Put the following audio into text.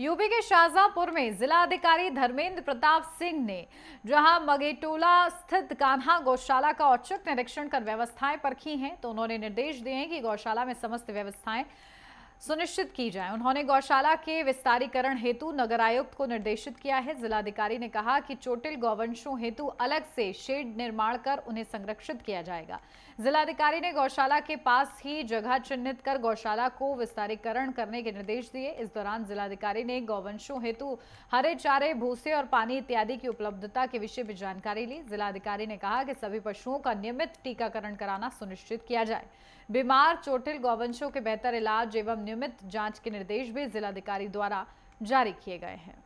UP के शाहजहापुर में जिला अधिकारी धर्मेंद्र प्रताप सिंह ने जहां मगेटोला स्थित कान्हा गौशाला का औचक निरीक्षण कर व्यवस्थाएं परखी हैं तो उन्होंने निर्देश दिए हैं कि गौशाला में समस्त व्यवस्थाएं सुनिश्चित की जाए उन्होंने गौशाला के विस्तारीकरण हेतु नगर आयुक्त को निर्देशित किया है जिलाधिकारी ने कहा कि चोटिल गौवंशों हेतु अलग से शेड निर्माण कर उन्हें संरक्षित किया जाएगा जिलाधिकारी ने गौशाला के पास ही जगह चिन्हित कर गौशाला को विस्तारीकरण करने के निर्देश दिए इस दौरान जिलाधिकारी ने गौवंशों हेतु हरे चारे भूसे और पानी इत्यादि की उपलब्धता के विषय में जानकारी ली जिलाधिकारी ने कहा कि सभी पशुओं का नियमित टीकाकरण कराना सुनिश्चित किया जाए बीमार चोटिल गौवंशों के बेहतर इलाज एवं नियमित जांच के निर्देश भी जिलाधिकारी द्वारा जारी किए गए हैं